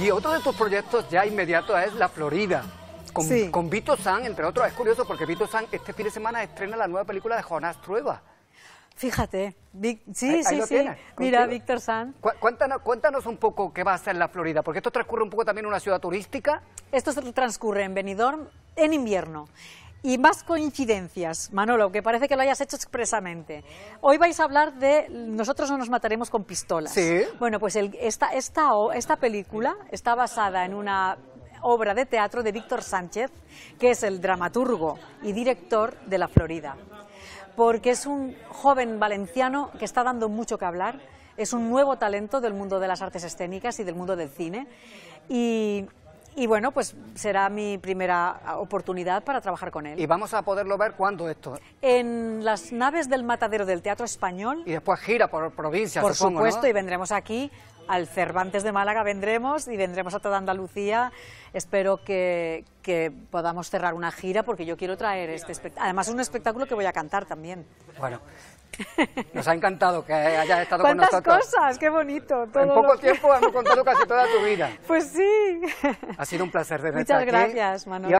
Y otro de tus proyectos ya inmediato es La Florida. Con, Vito San, entre otros. Es curioso porque Vito San este fin de semana estrena la nueva película de Jonás Trueba. Fíjate, sí, sí, sí. Mira, Víctor San. cuéntanos, un poco qué va a ser la Florida, porque esto transcurre un poco también en una ciudad turística. Esto transcurre en Benidorm en invierno. Y más coincidencias, Manolo, que parece que lo hayas hecho expresamente. Hoy vais a hablar de Nosotros no nos mataremos con pistolas. Sí. Bueno, pues esta, esta, esta película está basada en una obra de teatro de Víctor Sánchez, que es el dramaturgo y director de La Florida. Porque es un joven valenciano que está dando mucho que hablar, es un nuevo talento del mundo de las artes escénicas y del mundo del cine. Y y bueno, pues será mi primera oportunidad para trabajar con él. ¿Y vamos a poderlo ver cuándo esto? En las naves del matadero del Teatro Español. Y después gira por provincias, Por supuesto, y vendremos aquí al Cervantes de Málaga vendremos y vendremos a toda Andalucía. Espero que, podamos cerrar una gira porque yo quiero traer este espectáculo. Además, es un espectáculo que voy a cantar también. Bueno, Nos ha encantado que hayas estado con nosotros. ¡Cuántas cosas! ¡Qué bonito! Todo en poco tiempo hemos contado casi toda tu vida. Pues sí. Ha sido un placer de verte. Muchas gracias, Manuel.